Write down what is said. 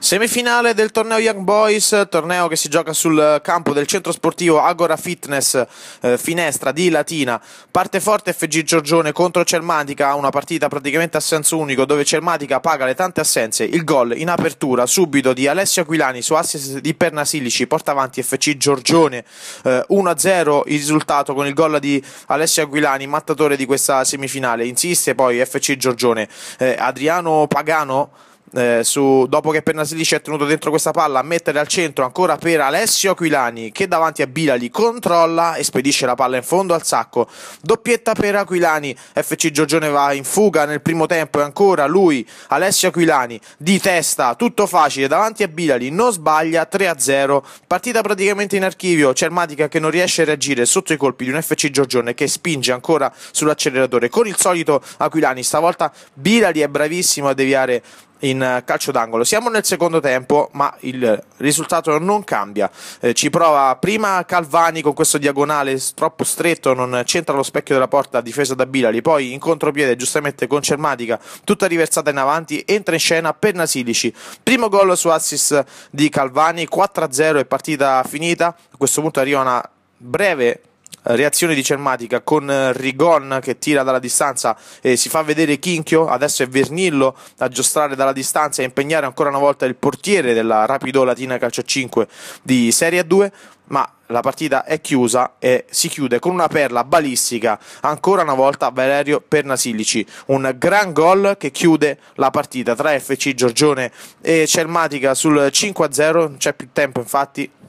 Semifinale del torneo Young Boys, torneo che si gioca sul campo del centro sportivo Agora Fitness eh, Finestra di Latina. Parte forte FG Giorgione contro Cermatica, una partita praticamente a senso unico dove Cermatica paga le tante assenze. Il gol in apertura subito di Alessio Aquilani su assist di Pernasilici porta avanti FG Giorgione eh, 1-0 il risultato con il gol di Alessio Aquilani, mattatore di questa semifinale. Insiste poi FC Giorgione, eh, Adriano Pagano eh, su, dopo che Pernasilic è tenuto dentro questa palla a mettere al centro ancora per Alessio Aquilani che davanti a Bilali controlla e spedisce la palla in fondo al sacco doppietta per Aquilani FC Giorgione va in fuga nel primo tempo e ancora lui Alessio Aquilani di testa tutto facile davanti a Bilali non sbaglia 3-0 partita praticamente in archivio c'è Matica che non riesce a reagire sotto i colpi di un FC Giorgione che spinge ancora sull'acceleratore con il solito Aquilani stavolta Bilali è bravissimo a deviare in eh, calcio d'angolo. Siamo nel secondo tempo, ma il risultato non cambia. Eh, ci prova prima Calvani con questo diagonale troppo stretto, non c'entra lo specchio della porta, difesa da Bilali. Poi in contropiede, giustamente con Cermatica, tutta riversata in avanti, entra in scena per Nasilici. Primo gol su assist di Calvani, 4-0 è partita finita. A questo punto arriva una breve reazione di Cermatica con eh, Rigon che tira dalla distanza e si fa vedere Chinchio, adesso è Vernillo a giostrare dalla distanza e impegnare ancora una volta il portiere della Rapido Latina Calcio 5 di Serie 2, ma la partita è chiusa e si chiude con una perla balistica ancora una volta Valerio Pernasilici un gran gol che chiude la partita tra FC Giorgione e Cermatica sul 5-0 non c'è più tempo infatti